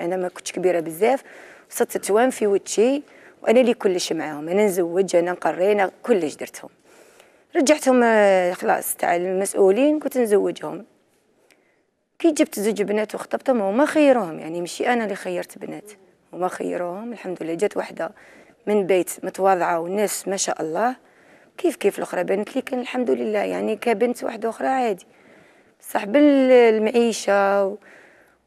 انا ما كنتش كبيره بزاف وصلت تتوان في وجهي وانا اللي كلش معاهم انا نزوج انا نقري انا كلش درتهم رجعتهم آه، خلاص تاع المسؤولين كنت نزوجهم كي جبت زوج بنات وخطبتهم هما خيروهم يعني مشي انا اللي خيرت بنات هما خيروهم الحمد لله جات وحده من بيت متواضعه والناس ما شاء الله كيف كيف الاخرى بنت لي كان الحمد لله يعني كبنت واحده اخرى عادي صح بالمعيشه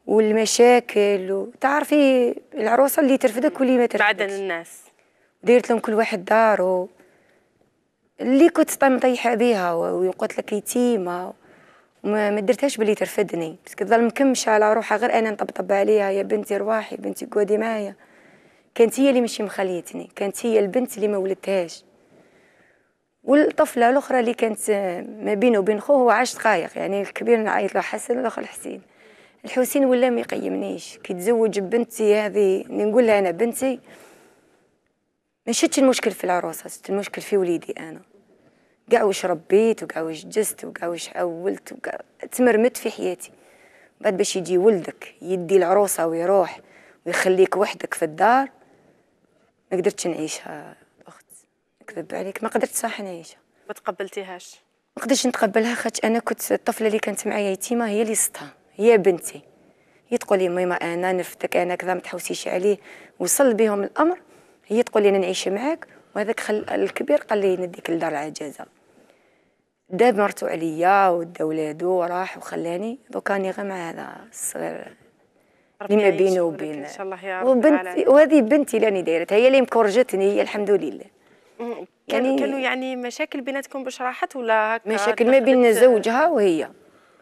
والمشاكل وتعرفي العروسه اللي ترفدك واللي ما ترفدك بعد الناس ديرت لهم كل واحد دارو اللي كنت مطيحه بيها وقلت لك يتيمه وما درتهاش باللي ترفدني بس كظل مكمشه على روحها غير انا نطبطب عليها يا بنتي رواحي بنتي قعدي معايا كانت هي اللي ماشي مخليتني كانت هي البنت اللي ما ولدتهاش والطفله الاخرى اللي كانت ما بينه وبين خوه هو عاش دقائق يعني الكبير نعيط له حسن والاخر حسين الحسين ولا ما يقيمنيش كي تزوج بنتي هذه اللي نقول لها انا بنتي ما شتش المشكل في العروسه شت المشكل في وليدي انا كاع واش ربيت وكاع واش جست وكاع واش حولت وكاع تمرمت في حياتي بعد باش يجي ولدك يدي العروسه ويروح ويخليك وحدك في الدار ما قدرتش نعيشها اخت نكذب عليك ما قدرت صح نعيشها ما تقبلتيهاش ما قدرتش نتقبلها خاطر انا كنت الطفله اللي كانت معايا يتيمه هي اللي صتها هي بنتي هي تقول لي ميما انا نفتك انا كذا ما تحوسيش عليه وصل بهم الامر هي تقول لي انا نعيش معاك وهذاك خل الكبير قال لي نديك لدار العجازه داب مرتو عليا ودا ولادو وراح وخلاني دوكا راني غير مع هذا الصغير اللي ما بينه وبين ان شاء الله يا رب وبنتي وهذه بنتي اللي راني دايرتها هي اللي مكرجتني هي الحمد لله يعني كانوا يعني مشاكل بيناتكم باش راحت ولا مشاكل ما بين زوجها وهي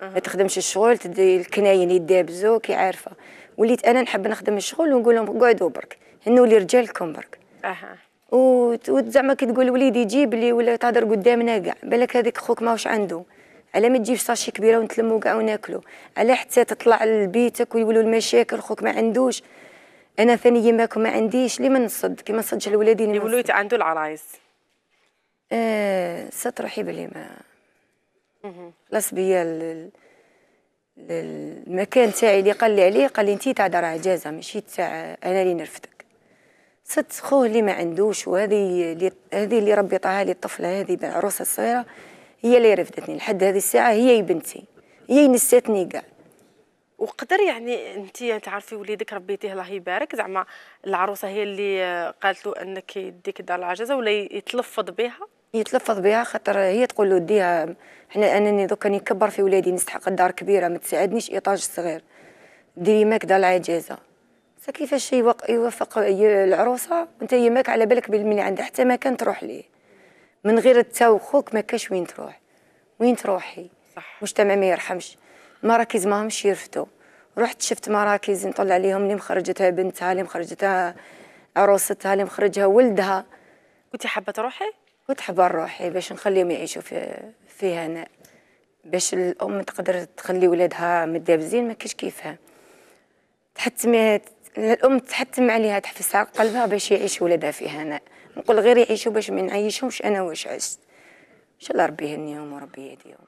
ما تخدمش الشغل تدي الكناين يدابزو كي عارفه وليت انا نحب نخدم الشغل ونقول لهم قعدوا برك نولي رجالكم برك اها وزعما كي تقول وليدي جيب لي ولا تهدر قدامنا كاع بالك هذيك خوك ماهوش عنده على ما تجيب صاشي كبيره ونتلمو كاع وناكلو على حتى تطلع لبيتك ويولوا المشاكل خوك ما عندوش انا ثاني يماك ما عنديش لي من نصد كي ما نصدش لولادي يقولوا عنده العرايس آه روحي بلي ما لصبيه المكان تاعي اللي قال لي عليه قال لي انت تاع دار عجازه ماشي تاع انا اللي نرفدك صدت خوه اللي ما عندوش وهذه اللي هذه اللي ربي طاها لي الطفله هذه بالعروسه الصغيره هي اللي رفدتني لحد هذه الساعه هي بنتي هي نسيتني كاع وقدر يعني انت تعرفي وليدك ربيتيه الله يبارك زعما العروسه هي اللي قالت له انك يديك دار العجزه ولا يتلفظ بها يتلفظ بها خاطر هي تقول له ديها حنا انني دوكا نكبر في ولادي نستحق الدار كبيره ما تساعدنيش ايطاج صغير ديري ماكده العجازه سا كيفاش يوفق, العروسه العروسه هي يماك على بالك باللي عندها حتى مكان تروح ليه من غير التوخوك ما كاش وين تروح وين تروحي صح مجتمع ما يرحمش مراكز ماهمش يرفدوا رحت شفت مراكز نطلع عليهم اللي مخرجتها بنتها اللي مخرجتها عروستها اللي مخرجها ولدها كنتي حابه تروحي وتحضر روحي باش نخليهم يعيشوا في في هنا باش الام تقدر تخلي ولادها مدابزين ما كاش كيفها تحتم الام تحتم عليها تحفزها قلبها باش يعيش ولادها في هنا نقول غير يعيشوا باش ما نعيشهمش انا واش عشت ان شاء الله ربي يهنيهم وربي يهديهم